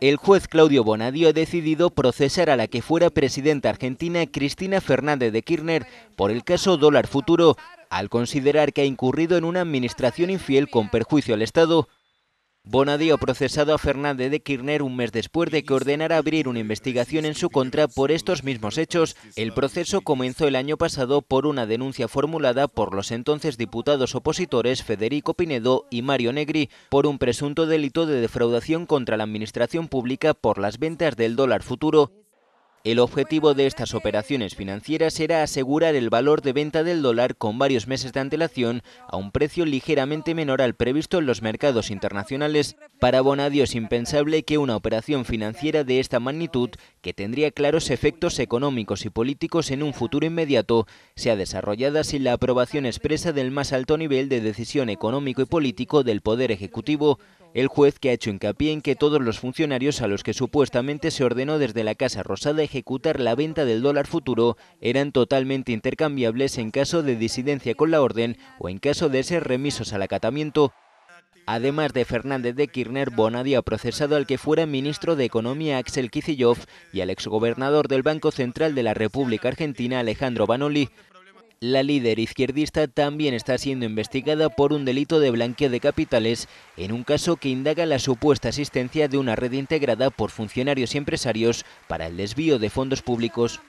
El juez Claudio Bonadio ha decidido procesar a la que fuera presidenta argentina Cristina Fernández de Kirchner por el caso Dólar Futuro, al considerar que ha incurrido en una administración infiel con perjuicio al Estado Bonadío procesado a Fernández de Kirner un mes después de que ordenara abrir una investigación en su contra por estos mismos hechos. El proceso comenzó el año pasado por una denuncia formulada por los entonces diputados opositores Federico Pinedo y Mario Negri por un presunto delito de defraudación contra la administración pública por las ventas del dólar futuro. El objetivo de estas operaciones financieras era asegurar el valor de venta del dólar con varios meses de antelación a un precio ligeramente menor al previsto en los mercados internacionales. Para Bonadio es impensable que una operación financiera de esta magnitud, que tendría claros efectos económicos y políticos en un futuro inmediato, sea desarrollada sin la aprobación expresa del más alto nivel de decisión económico y político del Poder Ejecutivo. El juez que ha hecho hincapié en que todos los funcionarios a los que supuestamente se ordenó desde la Casa Rosada ejecutar la venta del dólar futuro eran totalmente intercambiables en caso de disidencia con la orden o en caso de ser remisos al acatamiento. Además de Fernández de Kirchner, Bonadio ha procesado al que fuera ministro de Economía Axel Kicillof y al exgobernador del Banco Central de la República Argentina Alejandro Banoli. La líder izquierdista también está siendo investigada por un delito de blanqueo de capitales en un caso que indaga la supuesta existencia de una red integrada por funcionarios y empresarios para el desvío de fondos públicos.